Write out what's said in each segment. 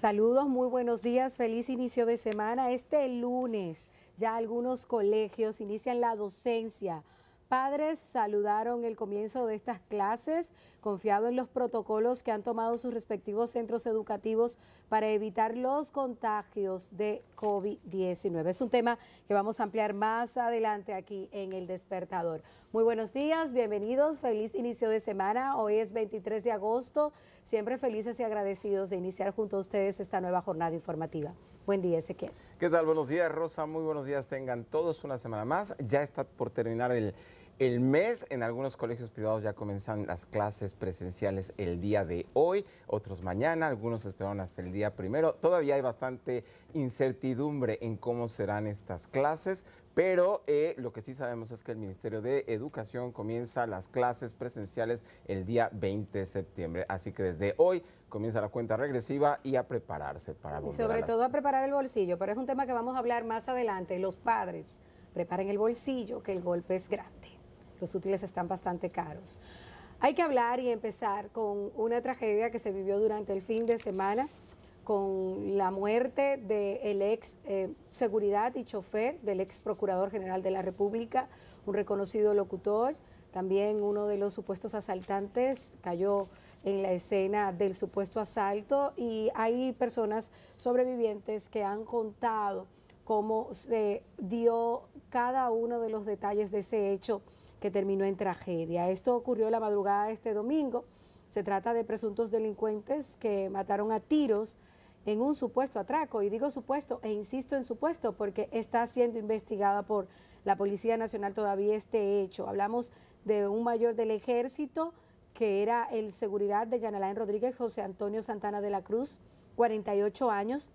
Saludos, muy buenos días, feliz inicio de semana. Este lunes ya algunos colegios inician la docencia Padres saludaron el comienzo de estas clases, confiado en los protocolos que han tomado sus respectivos centros educativos para evitar los contagios de COVID-19. Es un tema que vamos a ampliar más adelante aquí en El Despertador. Muy buenos días, bienvenidos, feliz inicio de semana. Hoy es 23 de agosto, siempre felices y agradecidos de iniciar junto a ustedes esta nueva jornada informativa. Buen día, Ezequiel. ¿Qué tal? Buenos días, Rosa. Muy buenos días. Tengan todos una semana más. Ya está por terminar el el mes. En algunos colegios privados ya comienzan las clases presenciales el día de hoy, otros mañana, algunos esperaron hasta el día primero. Todavía hay bastante incertidumbre en cómo serán estas clases, pero eh, lo que sí sabemos es que el Ministerio de Educación comienza las clases presenciales el día 20 de septiembre. Así que desde hoy comienza la cuenta regresiva y a prepararse para volver. Y sobre todo a preparar el bolsillo, pero es un tema que vamos a hablar más adelante. Los padres, preparen el bolsillo, que el golpe es grande los útiles están bastante caros. Hay que hablar y empezar con una tragedia que se vivió durante el fin de semana con la muerte del ex eh, seguridad y chofer, del ex procurador general de la República, un reconocido locutor. También uno de los supuestos asaltantes cayó en la escena del supuesto asalto y hay personas sobrevivientes que han contado cómo se dio cada uno de los detalles de ese hecho que terminó en tragedia. Esto ocurrió la madrugada de este domingo. Se trata de presuntos delincuentes que mataron a tiros en un supuesto atraco. Y digo supuesto e insisto en supuesto porque está siendo investigada por la Policía Nacional todavía este hecho. Hablamos de un mayor del ejército que era el seguridad de Yanalain Rodríguez, José Antonio Santana de la Cruz, 48 años.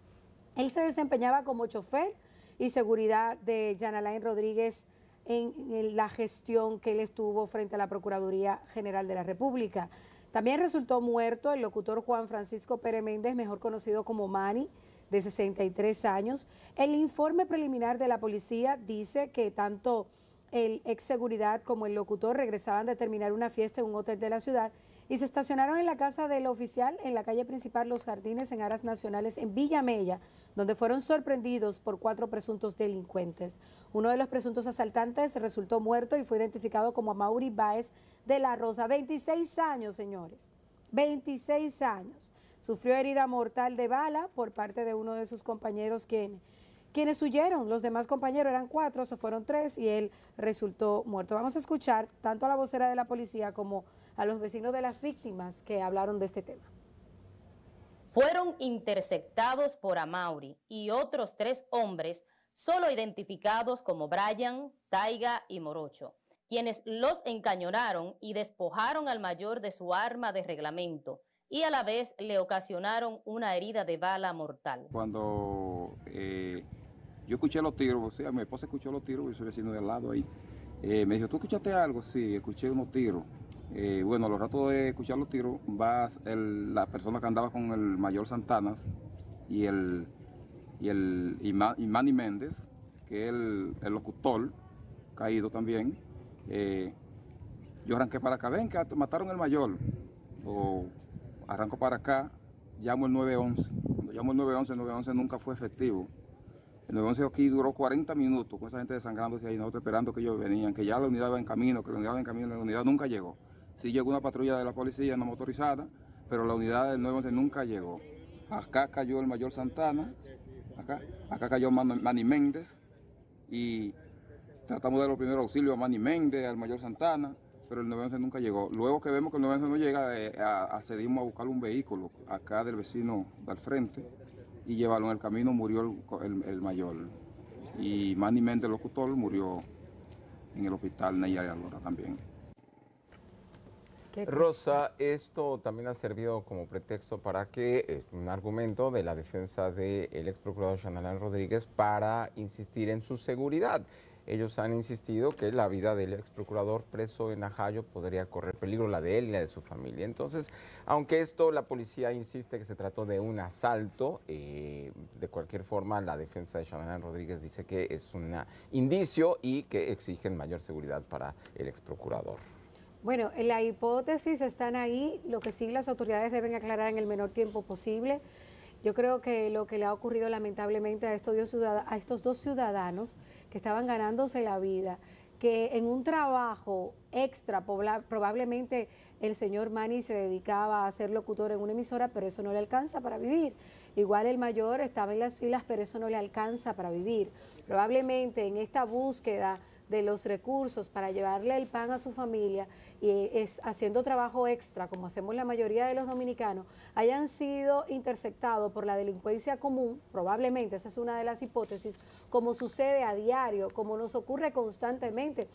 Él se desempeñaba como chofer y seguridad de Yanalain Rodríguez en la gestión que él estuvo frente a la Procuraduría General de la República. También resultó muerto el locutor Juan Francisco Pérez Méndez, mejor conocido como Mani, de 63 años. El informe preliminar de la policía dice que tanto el ex seguridad como el locutor regresaban de terminar una fiesta en un hotel de la ciudad y se estacionaron en la casa del oficial en la calle principal Los Jardines en Aras Nacionales en Villamella, donde fueron sorprendidos por cuatro presuntos delincuentes. Uno de los presuntos asaltantes resultó muerto y fue identificado como Mauri Baez de la Rosa. 26 años, señores. 26 años. Sufrió herida mortal de bala por parte de uno de sus compañeros quien quienes huyeron. Los demás compañeros eran cuatro, se fueron tres y él resultó muerto. Vamos a escuchar tanto a la vocera de la policía como a los vecinos de las víctimas que hablaron de este tema. Fueron interceptados por Amauri y otros tres hombres, solo identificados como Brian, Taiga y Morocho, quienes los encañonaron y despojaron al mayor de su arma de reglamento y a la vez le ocasionaron una herida de bala mortal. Cuando eh, yo escuché los tiros, o sea, mi esposa escuchó los tiros, yo soy vecino de al lado ahí. Eh, me dijo, ¿tú escuchaste algo? Sí, escuché unos tiros. Eh, bueno, a los ratos de escuchar los tiros, va la persona que andaba con el mayor Santanas y el, y el y Manny Méndez, que es el, locutor, caído también. Eh, yo arranqué para acá, ven que mataron el mayor. O arranco para acá, llamo el 911. Cuando llamo el 911, el 911 nunca fue efectivo. El 911 aquí duró 40 minutos con esa gente desangrándose ahí, nosotros esperando que ellos venían, que ya la unidad va en camino, que la unidad va en camino, la unidad nunca llegó. Sí llegó una patrulla de la policía no motorizada, pero la unidad del 911 nunca llegó. Acá cayó el mayor Santana, acá, acá cayó Manny Méndez y tratamos de dar los primeros auxilios a Manny Méndez, al mayor Santana, pero el 911 nunca llegó. Luego que vemos que el 911 no llega, eh, accedimos a buscar un vehículo acá del vecino del frente y llevarlo en el camino murió el, mayor. Y Manny el locutor, murió en el hospital Neyar Alora también. Rosa, esto también ha servido como pretexto para que, es un argumento de la defensa del de ex procurador Chanalán Rodríguez para insistir en su seguridad ellos han insistido que la vida del ex procurador preso en Ajayo podría correr peligro, la de él y la de su familia. Entonces, aunque esto la policía insiste que se trató de un asalto, eh, de cualquier forma la defensa de Shannon Rodríguez dice que es un indicio y que exigen mayor seguridad para el ex procurador. Bueno, en la hipótesis están ahí, lo que sí las autoridades deben aclarar en el menor tiempo posible. Yo creo que lo que le ha ocurrido lamentablemente a estos, dos ciudadanos que estaban ganándose la vida, que en un trabajo extra, probablemente el señor Mani se dedicaba a ser locutor en una emisora, pero eso no le alcanza para vivir. Igual el mayor estaba en las filas, pero eso no le alcanza para vivir. Probablemente en esta búsqueda de los recursos para llevarle el pan a su familia y es, haciendo trabajo extra, como hacemos la mayoría de los dominicanos, hayan sido interceptados por la delincuencia común, probablemente, esa es una de las hipótesis, como sucede a diario, como nos ocurre constantemente.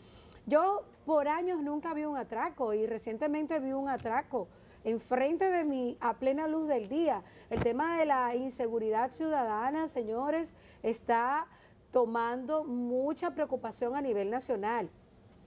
Yo por años nunca vi un atraco y recientemente vi un atraco enfrente de mí a plena luz del día. El tema de la inseguridad ciudadana, señores, está tomando mucha preocupación a nivel nacional.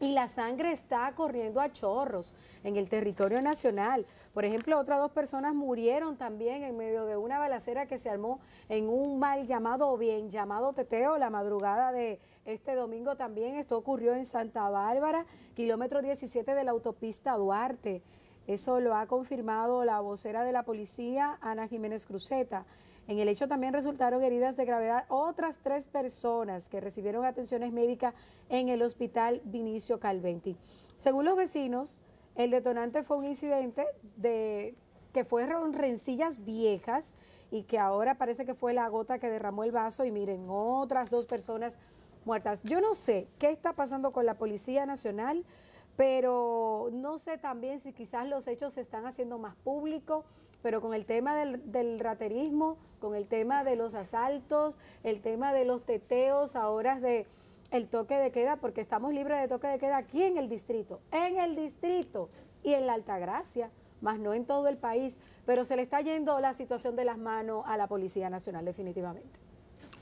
Y la sangre está corriendo a chorros en el territorio nacional. Por ejemplo, otras dos personas murieron también en medio de una balacera que se armó en un mal llamado o bien llamado teteo la madrugada de este domingo también. Esto ocurrió en Santa Bárbara, kilómetro 17 de la autopista Duarte. Eso lo ha confirmado la vocera de la policía, Ana Jiménez Cruzeta. En el hecho también resultaron heridas de gravedad otras tres personas que recibieron atenciones médicas en el hospital Vinicio Calventi. Según los vecinos, el detonante fue un incidente de que fueron rencillas viejas y que ahora parece que fue la gota que derramó el vaso y miren, otras dos personas muertas. Yo no sé qué está pasando con la Policía Nacional, pero no sé también si quizás los hechos se están haciendo más públicos, pero con el tema del, raterismo, con el tema de los asaltos, el tema de los teteos a horas de el toque de queda, porque estamos libres de toque de queda aquí en el distrito, en el distrito y en la Altagracia, más no en todo el país, pero se le está yendo la situación de las manos a la Policía Nacional definitivamente.